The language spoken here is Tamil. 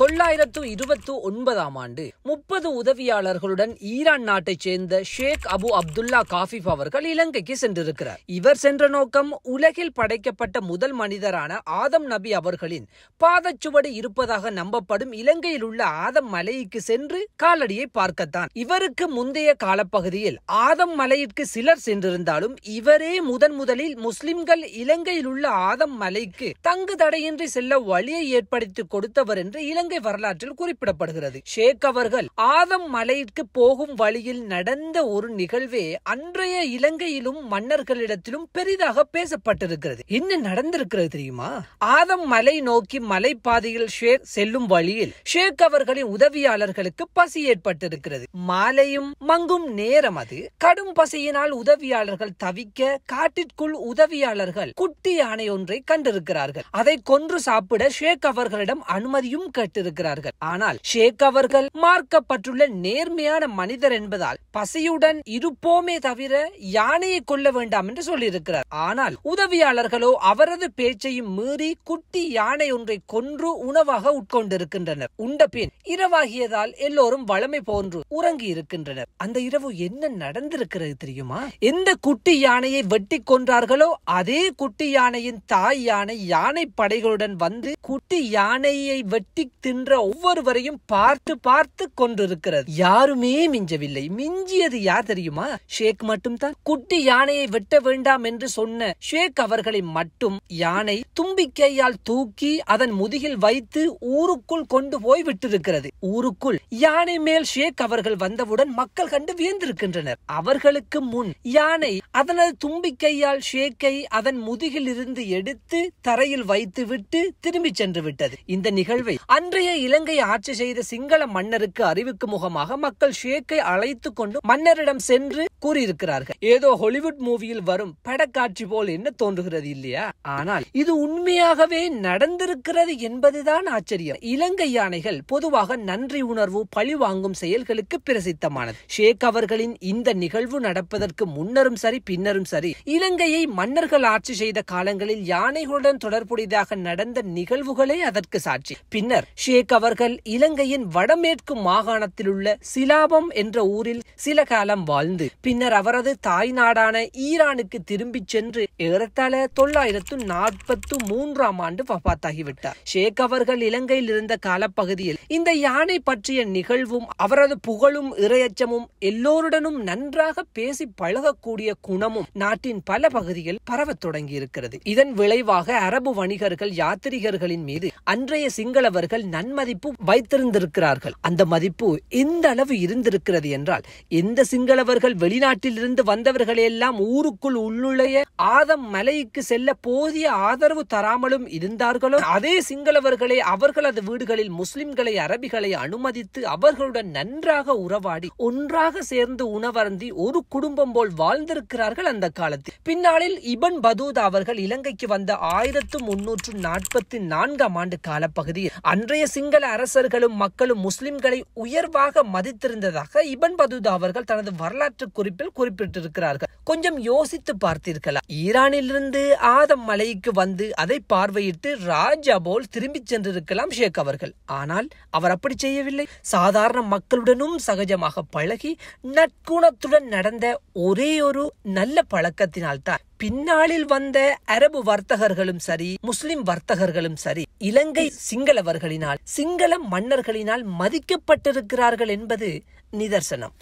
தொள்ளாயிரத்து இருபத்து ஒன்பதாம் ஆண்டு முப்பது உதவியாளர்களுடன் ஈரான் நாட்டைச் சேர்ந்த ஷேக் அபு அப்துல்லா காஃபிப் அவர்கள் இலங்கைக்கு சென்றிருக்கிறார் இவர் சென்ற நோக்கம் உலகில் படைக்கப்பட்ட முதல் மனிதரான ஆதம் நபி அவர்களின் பாதச்சுவடு இருப்பதாக நம்பப்படும் இலங்கையில் உள்ள ஆதம் மலைக்கு சென்று காலடியை பார்க்கத்தான் இவருக்கு முந்தைய காலப்பகுதியில் ஆதம் மலையிற்கு சிலர் சென்றிருந்தாலும் இவரே முதன் முதலில் முஸ்லிம்கள் இலங்கையில் உள்ள ஆதம் மலைக்கு தங்கு தடையின்றி செல்ல வழியை ஏற்படுத்தி கொடுத்தவர் என்று இலங்கை இலங்கை வரலாற்றில் குறிப்பிடப்படுகிறது ஷேக் அவர்கள் ஆதம் மலைக்கு போகும் வழியில் நடந்த ஒரு நிகழ்வே அன்றைய இலங்கையிலும் மன்னர்களிடத்திலும் பெரிதாக பேசப்பட்டிருக்கிறது என்ன நடந்திருக்கிறது தெரியுமா ஆதம் மலை நோக்கி மலை பாதையில் ஷேக் செல்லும் வழியில் ஷேக் அவர்களின் உதவியாளர்களுக்கு பசி ஏற்பட்டிருக்கிறது மாலையும் மங்கும் நேரம் அது கடும் பசியினால் உதவியாளர்கள் தவிக்க காட்டிற்குள் உதவியாளர்கள் குட்டி யானை ஒன்றை கண்டிருக்கிறார்கள் அதை கொன்று சாப்பிட ஷேக் அவர்களிடம் அனுமதியும் கேட்டு வைத்திருக்கிறார்கள் ஆனால் ஷேக் அவர்கள் மார்க்கப்பட்டுள்ள நேர்மையான மனிதர் என்பதால் பசியுடன் இருப்போமே தவிர யானையை கொள்ள வேண்டாம் என்று சொல்லியிருக்கிறார் ஆனால் உதவியாளர்களோ அவரது பேச்சையும் மீறி குட்டி யானை ஒன்றை கொன்று உணவாக உட்கொண்டிருக்கின்றனர் உண்டபின் இரவாகியதால் எல்லோரும் வளமை போன்று உறங்கி இருக்கின்றனர் அந்த இரவு என்ன நடந்திருக்கிறது தெரியுமா எந்த குட்டி யானையை வெட்டி கொன்றார்களோ அதே குட்டி யானையின் தாய் யானை யானை படைகளுடன் வந்து குட்டி யானையை வெட்டி தின்ற ஒவ்வொருவரையும் பார்த்து பார்த்து கொண்டிருக்கிறது யாருமே மிஞ்சவில்லை மிஞ்சியது யார் தெரியுமா ஷேக் மட்டும் தான் குட்டி யானையை வெட்ட வேண்டாம் என்று சொன்ன ஷேக் அவர்களை மட்டும் யானை தும்பிக்கையால் தூக்கி அதன் முதுகில் வைத்து ஊருக்குள் கொண்டு போய் விட்டிருக்கிறது ஊருக்குள் யானை மேல் ஷேக் அவர்கள் வந்தவுடன் மக்கள் கண்டு வியந்திருக்கின்றனர் அவர்களுக்கு முன் யானை அதனது தும்பிக்கையால் ஷேக்கை அதன் முதுகில் இருந்து எடுத்து தரையில் வைத்துவிட்டு திரும்பி சென்று விட்டது இந்த நிகழ்வை அன்று இன்றைய இலங்கை ஆட்சி செய்த சிங்கள மன்னருக்கு அறிவுக்கு முகமாக மக்கள் ஷேக்கை அழைத்து கொண்டு மன்னரிடம் சென்று கூறியிருக்கிறார்கள் ஏதோ ஹாலிவுட் மூவியில் வரும் படக்காட்சி போல் என்ன தோன்றுகிறது இல்லையா ஆனால் இது உண்மையாகவே நடந்திருக்கிறது என்பதுதான் ஆச்சரியம் இலங்கை யானைகள் பொதுவாக நன்றி உணர்வு பழி வாங்கும் செயல்களுக்கு பிரசித்தமானது ஷேக் அவர்களின் இந்த நிகழ்வு நடப்பதற்கு முன்னரும் சரி பின்னரும் சரி இலங்கையை மன்னர்கள் ஆட்சி செய்த காலங்களில் யானைகளுடன் தொடர்புடையதாக நடந்த நிகழ்வுகளே அதற்கு சாட்சி பின்னர் ஷேக் அவர்கள் இலங்கையின் வடமேற்கு மாகாணத்திலுள்ள சிலாபம் என்ற ஊரில் சில காலம் வாழ்ந்து பின்னர் அவரது தாய் நாடான ஈரானுக்கு திரும்பிச் சென்று ஏறத்தாழ தொள்ளாயிரத்து நாற்பத்து மூன்றாம் ஆண்டு வபாத்தாகிவிட்டார் ஷேக் அவர்கள் இலங்கையில் இருந்த காலப்பகுதியில் இந்த யானை பற்றிய நிகழ்வும் அவரது புகழும் இரையச்சமும் எல்லோருடனும் நன்றாக பேசி பழகக்கூடிய குணமும் நாட்டின் பல பகுதிகள் பரவத் தொடங்கியிருக்கிறது இதன் விளைவாக அரபு வணிகர்கள் யாத்திரிகர்களின் மீது அன்றைய சிங்களவர்கள் நன்மதிப்பு வைத்திருந்திருக்கிறார்கள் அந்த மதிப்பு இந்த அளவு இருந்திருக்கிறது என்றால் எந்த சிங்களவர்கள் வெளிநாட்டிலிருந்து வந்தவர்கள் எல்லாம் ஊருக்குள் உள்ளுழைய ஆதம் மலைக்கு செல்ல போதிய ஆதரவு தராமலும் இருந்தார்களோ அதே சிங்களவர்களை அவர்களது வீடுகளில் முஸ்லிம்களை அரபிகளை அனுமதித்து அவர்களுடன் நன்றாக உறவாடி ஒன்றாக சேர்ந்து உணவருந்தி ஒரு குடும்பம் போல் வாழ்ந்திருக்கிறார்கள் அந்த காலத்தில் பின்னாளில் இபன் பதூத் அவர்கள் இலங்கைக்கு வந்த ஆயிரத்து முன்னூற்று நாற்பத்தி நான்காம் ஆண்டு காலப்பகுதியில் அன்றைய அன்றைய சிங்கள அரசர்களும் மக்களும் முஸ்லிம்களை உயர்வாக மதித்திருந்ததாக இபன் பதுதா அவர்கள் தனது வரலாற்று குறிப்பில் குறிப்பிட்டிருக்கிறார்கள் கொஞ்சம் யோசித்து பார்த்தீர்களா ஈரானிலிருந்து ஆதம் மலைக்கு வந்து அதை பார்வையிட்டு ராஜா போல் திரும்பி சென்றிருக்கலாம் ஷேக் அவர்கள் ஆனால் அவர் அப்படி செய்யவில்லை சாதாரண மக்களுடனும் சகஜமாக பழகி நட்குணத்துடன் நடந்த ஒரே ஒரு நல்ல பழக்கத்தினால்தான் பின்னாளில் வந்த அரபு வர்த்தகர்களும் சரி முஸ்லிம் வர்த்தகர்களும் சரி இலங்கை சிங்களவர்களினால் சிங்கள மன்னர்களினால் மதிக்கப்பட்டிருக்கிறார்கள் என்பது நிதர்சனம்